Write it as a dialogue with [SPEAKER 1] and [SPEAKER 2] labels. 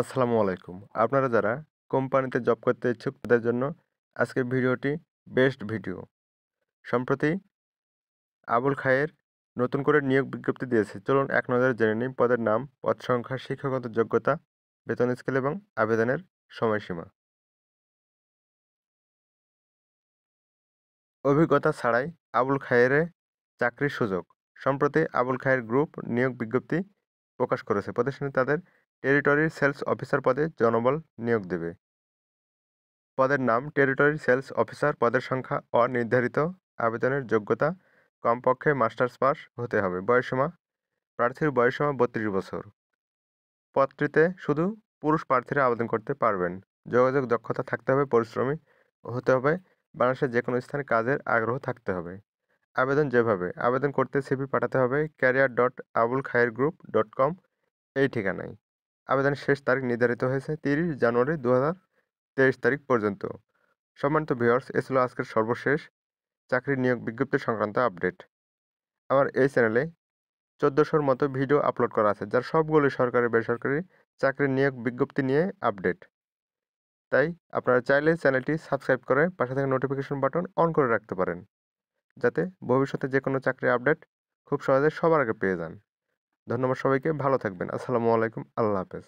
[SPEAKER 1] আসসালামু আলাইকুম আপনারা যারা কোম্পানিতে জব করতে ইচ্ছুক তাদের জন্য আজকের ভিডিওটি বেস্ট ভিডিও সম্প্রতি আবুল খায়ের নতুন করে নিয়োগ বিজ্ঞপ্তি দিয়েছে চলুন এক নজরে জেনে নিন পদের নাম পদ সংখ্যা শিক্ষাগত
[SPEAKER 2] যোগ্যতা বেতন স্কেল এবং আবেদনের সময়সীমা অভিজ্ঞতা ছাড়াই আবুল খায়েরে চাকরির
[SPEAKER 1] সুযোগ সম্প্রতি আবুল খায়ের গ্রুপ নিয়োগ বিজ্ঞপ্তি প্রকাশ করেছে প্রতিষ্ঠানে তাদের টেরিটরি সেলস অফিসার পদে জনবল নিয়োগ দেবে পদের নাম টেরিটরি সেলস অফিসার পদের সংখ্যা অনির্ধারিত আবেদনের যোগ্যতা কমপক্ষে মাস্টার্স পাস হতে হবে বয়সীমা প্রার্থীর বয়সীমা বত্রিশ বছর পদটিতে শুধু পুরুষ প্রার্থীরা আবেদন করতে পারবেন যোগাযোগ দক্ষতা থাকতে হবে পরিশ্রমী হতে হবে বাংলাদেশের যে কোনো স্থানে কাজের আগ্রহ থাকতে হবে আবেদন যেভাবে আবেদন করতে সিভি পাঠাতে হবে career dot Abul Khayer group dot com এই ঠিকানায় আবেদনের শেষ তারিখ নির্ধারিত হয়েছে তিরিশ জানুয়ারি দু তারিখ পর্যন্ত সম্মানিত ভিওয়ার্স এ ছিল আজকের সর্বশেষ চাকরি নিয়োগ বিজ্ঞপ্তি সংক্রান্ত আপডেট আমার এই চ্যানেলে চোদ্দোশোর মতো ভিডিও আপলোড করা আছে যার সবগুলো সরকারি বেসরকারি চাকরি নিয়োগ বিজ্ঞপ্তি নিয়ে আপডেট তাই আপনারা চাইলে চ্যানেলটি সাবস্ক্রাইব করে পাশে থেকে নোটিফিকেশন বাটন অন করে রাখতে পারেন যাতে ভবিষ্যতে যে কোনো চাকরি
[SPEAKER 2] আপডেট খুব সহজে সবার আগে পেয়ে যান ধন্যবাদ সবাইকে ভালো থাকবেন আসসালামু আলাইকুম আল্লাহ হাফেজ